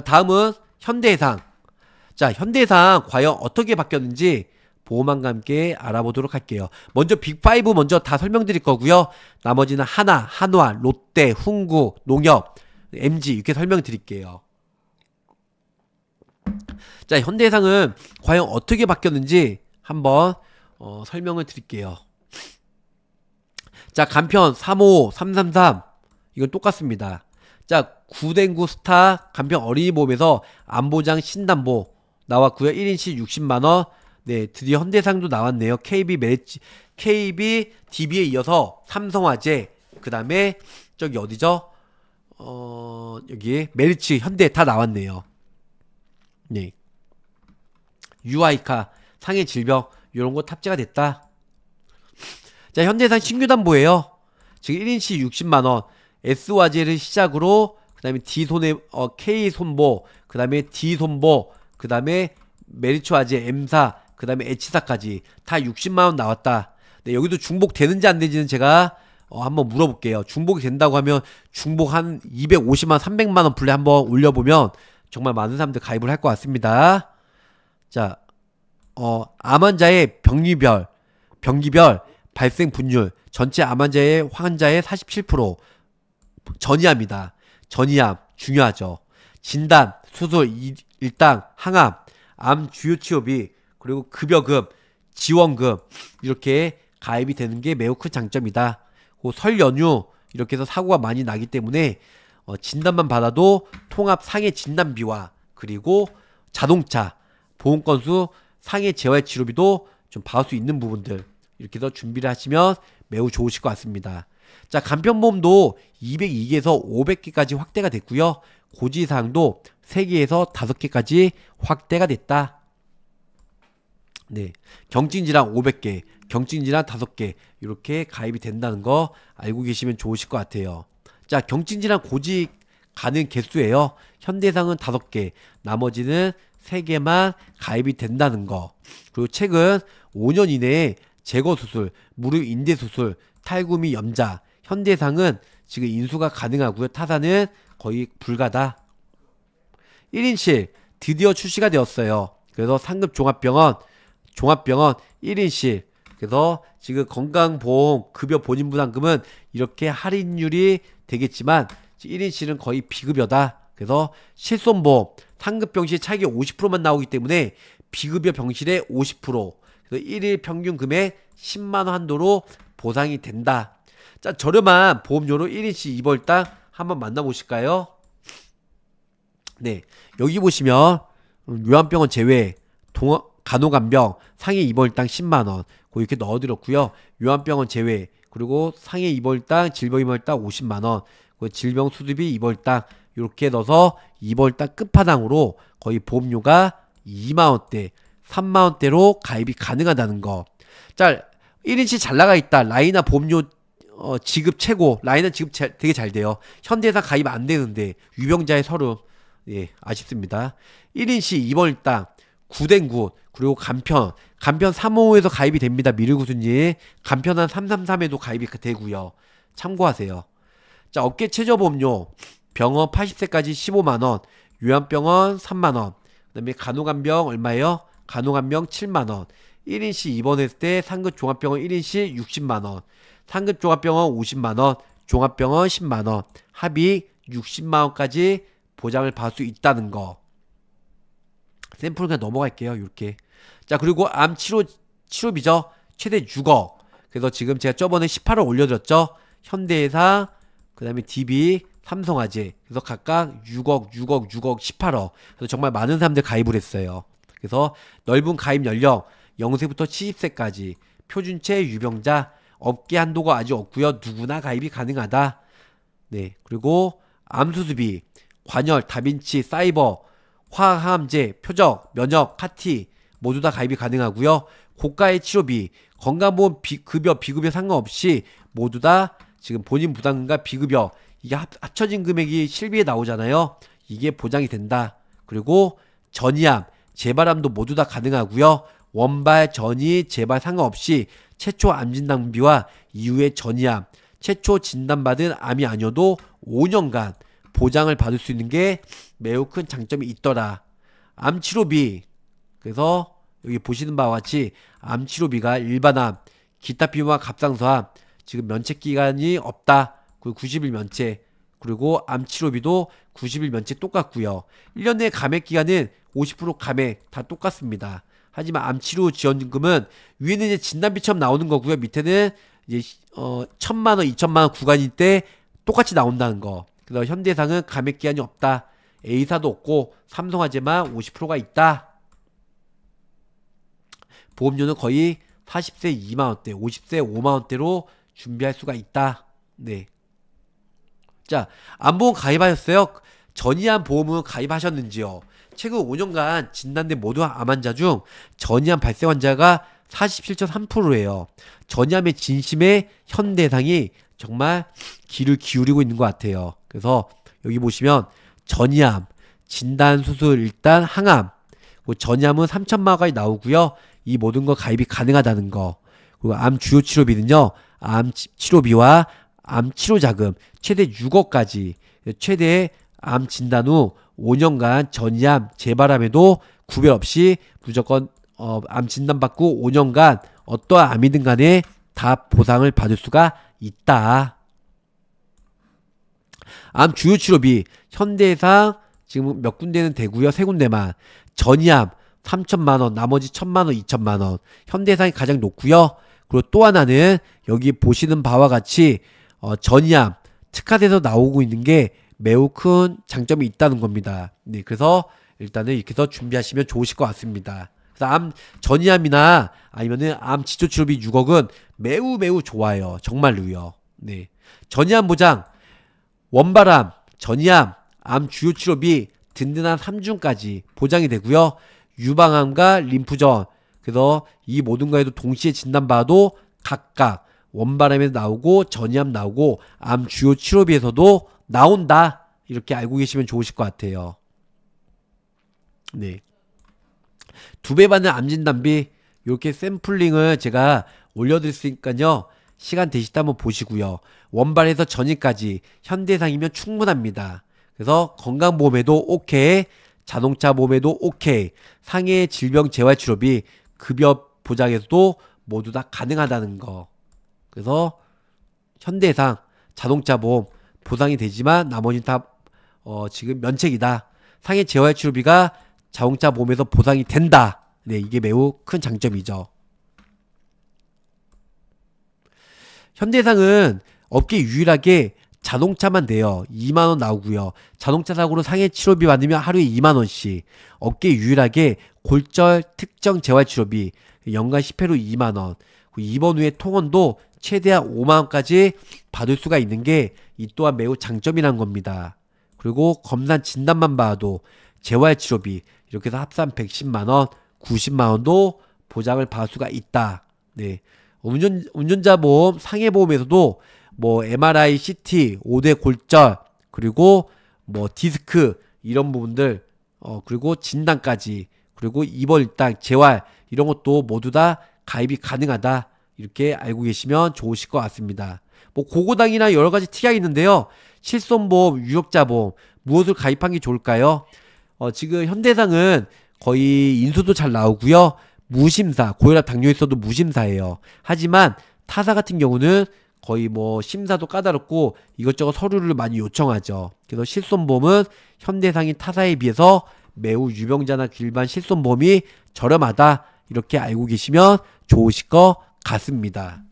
다음은 현대해상. 자, 현대해상 과연 어떻게 바뀌었는지 보험안과 함께 알아보도록 할게요. 먼저 빅5 먼저 다 설명드릴 거고요. 나머지는 하나, 한화, 롯데, 훈구, 농협, MG 이렇게 설명드릴게요. 자, 현대해상은 과연 어떻게 바뀌었는지 한번 어, 설명을 드릴게요. 자, 간편 355, 333 이건 똑같습니다. 자, 구댕구 스타 간평 어린이 보험에서 안보장 신담보 나왔고요. 1인치 60만 원. 네, 드디어 현대상도 나왔네요. KB 매치 KB DB에 이어서 삼성화재 그다음에 저기 어디죠? 어, 여기 메리츠 현대 다 나왔네요. 네. 유아이카 상해 질병 이런 거 탑재가 됐다. 자, 현대상 신규 담보예요. 지금 1인치 60만 원. SYZ를 시작으로 그 다음에 D 손해 어, K 손보 그 다음에 D 손보 그 다음에 메리츠 아재 M사 그 다음에 H사까지 다 60만원 나왔다 네, 여기도 중복 되는지 안 되는지는 제가 어, 한번 물어볼게요 중복이 된다고 하면 중복 한 250만 300만원 분례 한번 올려보면 정말 많은 사람들 가입을 할 것 같습니다 자 어, 암환자의 병리별 병기별 발생 분율 전체 암환자의 환자의 47% 전이암이다. 전이암 중요하죠. 진단, 수술, 일당, 항암, 암 주요 치료비 그리고 급여금, 지원금 이렇게 가입이 되는 게 매우 큰 장점이다. 그 설 연휴 이렇게 해서 사고가 많이 나기 때문에 어, 진단만 받아도 통합 상해 진단비와 그리고 자동차 보험 건수 상해 재활 치료비도 좀 받을 수 있는 부분들 이렇게 해서 준비를 하시면 매우 좋으실 것 같습니다. 자, 간편보험도 202개에서 500개까지 확대가 됐고요. 고지사항도 3개에서 5개까지 확대가 됐다. 네. 경증질환 500개, 경증질환 5개 이렇게 가입이 된다는 거 알고 계시면 좋으실 것 같아요. 자, 경증질환 고지 가는 개수예요. 현대상은 5개, 나머지는 3개만 가입이 된다는 거. 그리고 최근 5년 이내에 제거 수술, 무료 인대 수술, 탈구미 염자, 현대상은 지금 인수가 가능하고요. 타사는 거의 불가다. 1인실 드디어 출시가 되었어요. 그래서 상급 종합병원, 종합병원 1인실. 그래서 지금 건강보험 급여 본인 부담금은 이렇게 할인율이 되겠지만 1인실은 거의 비급여다. 그래서 실손보험 상급 병실 차액이 50%만 나오기 때문에 비급여 병실의 50% 그래서 1일 평균 금액 10만원 한도로 보상이 된다. 자, 저렴한 보험료로 1인치 2벌당 한번 만나보실까요? 네, 여기 보시면 요한병원 제외 동어, 간호간병 상해 입월당 10만원 이렇게 넣어드렸고요 요한병원 제외 그리고 상해 입월당 질병 입월당 50만원 그 질병 수두비 입월당 이렇게 넣어서 입월당 끝판왕으로 거의 보험료가 2만원대 3만원대로 가입이 가능하다는 거자 1인치 잘 나가 있다. 라이나 보험료 어, 지급 최고. 라이나 지급 자, 되게 잘 돼요. 현대사 가입 안 되는데 유병자의 서류 예, 아쉽습니다. 1인시 2번 땅, 구된구 그리고 간편, 간편 3호에서 가입이 됩니다. 미르구수님. 간편한 333에도 가입이 그 되고요. 참고하세요. 자, 업계 최저 보험료, 병원 80세까지 15만원, 요양병원 3만원, 그 다음에 간호간병 얼마예요? 간호간병 7만원, 1인시 입원했을 때 상급 종합병원 1인시 60만원, 상급 종합병원 50만원, 종합병원 10만원, 합의 60만원까지 보장을 받을 수 있다는 거. 샘플 은 그냥 넘어갈게요. 이렇게. 자, 그리고 암 치료, 치료비죠. 최대 6억. 그래서 지금 제가 저번에 1 8억 올려드렸죠. 현대회사그 다음에 DB, 삼성화재. 그래서 각각 6억, 6억, 6억, 18억. 그래서 정말 많은 사람들 가입을 했어요. 그래서 넓은 가입 연령, 0세부터 70세까지 표준체 유병자 업계 한도가 아직 없고요. 누구나 가입이 가능하다. 네. 그리고 암수수비, 관열, 다빈치, 사이버, 화학함제, 표적, 면역, 카티 모두 다 가입이 가능하고요. 고가의 치료비, 건강보험 비, 급여, 비급여 상관없이 모두 다 지금 본인 부담금과 비급여 이게 합, 합쳐진 금액이 실비에 나오잖아요. 이게 보장이 된다. 그리고 전이암, 재발암도 모두 다 가능하고요. 원발 전이 재발 상관없이 최초 암 진단비와 이후의 전이암, 최초 진단받은 암이 아니어도 5년간 보장을 받을 수 있는 게 매우 큰 장점이 있더라. 암 치료비. 그래서 여기 보시는 바와 같이 암 치료비가 일반암, 기타 비와 갑상선암, 지금 면책 기간이 없다. 그리고 90일 면책. 그리고 암 치료비도 90일 면책 똑같고요. 1년내 감액 기간은 50% 감액 다 똑같습니다. 하지만 암치료 지원금은 위에는 이제 진단비처럼 나오는 거고요. 밑에는 이제 어 천만 원, 이천만 원 구간일 때 똑같이 나온다는 거. 그래서 현대상은 감액 기한이 없다. A사도 없고 삼성화재만 50%가 있다. 보험료는 거의 40세 2만 원대, 50세 5만 원대로 준비할 수가 있다. 네. 자, 암보험 가입하셨어요? 전이한 보험은 가입하셨는지요? 최근 5년간 진단된 모두 암 환자 중 전이암 발생 환자가 47.3%예요. 전이암의 진심의현 대상이 정말 귀를 기울이고 있는 것 같아요. 그래서 여기 보시면 전이암, 진단 수술 일단 항암, 그리고 전이암은 3천만까지 나오고요. 이 모든 거 가입이 가능하다는 거. 그리고 암 주요 치료비는요. 암 치료비와 암 치료 자금 최대 6억까지 최대 암 진단 후 5년간 전이암, 재발암에도 구별 없이 무조건 어, 암 진단 받고 5년간 어떠한 암이든 간에 다 보상을 받을 수가 있다. 암 주요 치료비 현대상 지금 몇 군데는 되구요세 군데만. 전이암 3천만 원, 나머지 1천만 원, 2천만 원. 현대상이 가장 높고요. 그리고 또 하나는 여기 보시는 바와 같이 어, 전이암 특화돼서 나오고 있는 게 매우 큰 장점이 있다는 겁니다. 네, 그래서 일단은 이렇게 해서 준비하시면 좋으실 것 같습니다. 그래서 암 전이암이나 아니면은 암 지조 치료비 6억은 매우 매우 좋아요. 정말로요. 네. 전이암 보장, 원발암, 전이암, 암 주요 치료비 든든한 3중까지 보장이 되고요. 유방암과 림프전. 그래서 이 모든 거에도 동시에 진단받아도 각각 원발암에 나오고 전이암 나오고 암 주요 치료비에서도 나온다. 이렇게 알고 계시면 좋으실 것 같아요. 네. 두 배 받는 암진단비 이렇게 샘플링을 제가 올려드릴 수 있으니까요. 시간 되시다 한번 보시고요. 원발에서 전이까지 현대상이면 충분합니다. 그래서 건강보험에도 오케이, 자동차 보험에도 오케이, 상해 질병 재활 치료비 급여 보장에서도 모두 다 가능하다는 거. 그래서 현대상, 자동차 보험, 보상이 되지만 나머지는 다 어, 지금 면책이다. 상해 재활 치료비가 자동차 보험에서 보상이 된다. 네, 이게 매우 큰 장점이죠. 현대상은 업계 유일하게 자동차만 돼요. 2만원 나오고요. 자동차 사고로 상해 치료비 받으면 하루에 2만원씩. 업계 유일하게 골절 특정 재활 치료비 연간 10회로 2만원. 2번 후에 통원도 최대한 5만원까지 받을 수가 있는 게 이 또한 매우 장점이란 겁니다. 그리고 검단 진단만 봐도 재활 치료비 이렇게 해서 합산 110만원, 90만원도 보장을 받을 수가 있다. 네. 운전, 운전자 보험, 상해 보험에서도 뭐 MRI, CT, 5대 골절, 그리고 뭐 디스크 이런 부분들 어 그리고 진단까지 그리고 입원 일당 재활 이런 것도 모두 다 가입이 가능하다 이렇게 알고 계시면 좋으실 것 같습니다. 뭐 고고당이나 여러 가지 특약이 있는데요. 실손보험, 유력자보험 무엇을 가입한 게 좋을까요? 어, 지금 현대상은 거의 인수도 잘 나오고요. 무심사, 고혈압 당뇨 있어도 무심사예요. 하지만 타사 같은 경우는 거의 뭐 심사도 까다롭고 이것저것 서류를 많이 요청하죠. 그래서 실손보험은 현대상인 타사에 비해서 매우 유병자나 길반 실손보험이 저렴하다 이렇게 알고 계시면 좋으실 것 같습니다.